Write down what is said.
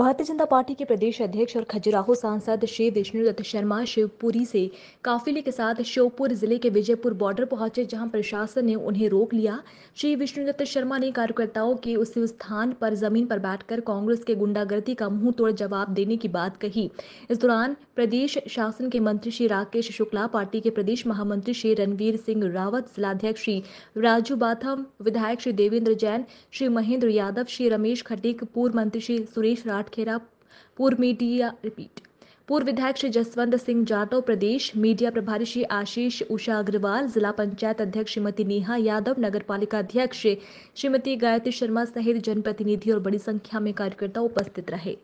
भारतीय जनता पार्टी के प्रदेश अध्यक्ष और खजुराहो सांसद श्री विष्णु दत्त शर्मा शिवपुरी से काफिले के साथ श्योपुर जिले के विजयपुर बॉर्डर पहुंचे जहां प्रशासन ने उन्हें रोक लिया श्री विष्णु दत्त शर्मा ने कार्यकर्ताओं के उस स्थान पर जमीन पर बैठकर कांग्रेस के गुंडागर्दी का मुंह तोड़ जवाब देने की बात कही इस दौरान प्रदेश शासन के मंत्री श्री राकेश शुक्ला पार्टी के प्रदेश महामंत्री श्री रणवीर सिंह रावत जिलाध्यक्ष श्री राजू बाथम विधायक श्री देवेंद्र जैन श्री महेंद्र यादव श्री रमेश खटीक पूर्व मंत्री श्री सुरेश राठ सातखेरा पूर्व मीडिया रिपीट पूर्व विधायक श्री जसवंत सिंह जाटव प्रदेश मीडिया प्रभारी श्री आशीष उषा अग्रवाल जिला पंचायत अध्यक्ष श्रीमती नेहा यादव नगर पालिका अध्यक्ष श्रीमती गायत्री शर्मा सहित जनप्रतिनिधि और बड़ी संख्या में कार्यकर्ता उपस्थित रहे